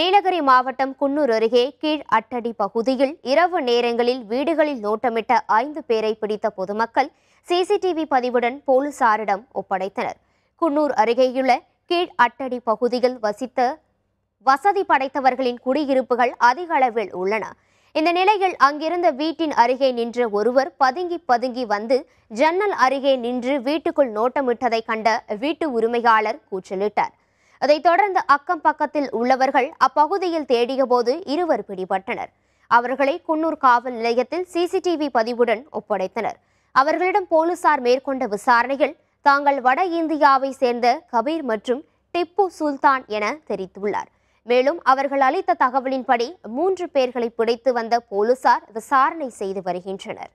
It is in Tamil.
நீலகிரி மாவட்டம் குன்னூர் அருகே கீழ் அட்டடி பகுதியில் இரவு நேரங்களில் வீடுகளில் நோட்டமிட்ட ஐந்து பேரை பிடித்த பொதுமக்கள் சிசிடிவி பதிவுடன் போலீசாரிடம் ஒப்படைத்தனர் குன்னூர் அருகேயுள்ள கீழ் அட்டடி பகுதியில் வசித்த வசதி படைத்தவர்களின் குடியிருப்புகள் அதிக அளவில் உள்ளன இந்த நிலையில் அங்கிருந்த வீட்டின் அருகே நின்ற ஒருவர் பதுங்கி பதுங்கி வந்து ஜன்னல் அருகே நின்று வீட்டுக்குள் நோட்டமிட்டதை கண்ட வீட்டு உரிமையாளர் கூச்சலிட்டார் அதைத் தொடர்ந்து அக்கம் பக்கத்தில் உள்ளவர்கள் அப்பகுதியில் தேடியபோது இருவர் பிடிபட்டனர் அவர்களை குன்னூர் காவல் நிலையத்தில் சிசிடிவி பதிவுடன் ஒப்படைத்தனர் அவர்களிடம் போலீசார் மேற்கொண்ட விசாரணையில் தாங்கள் வட இந்தியாவை சேர்ந்த கபீர் மற்றும் டிப்பு சுல்தான் என தெரிவித்துள்ளார் மேலும் அவர்கள் அளித்த தகவலின்படி மூன்று பேர்களை பிடித்து வந்த போலீசார் விசாரணை செய்து வருகின்றனர்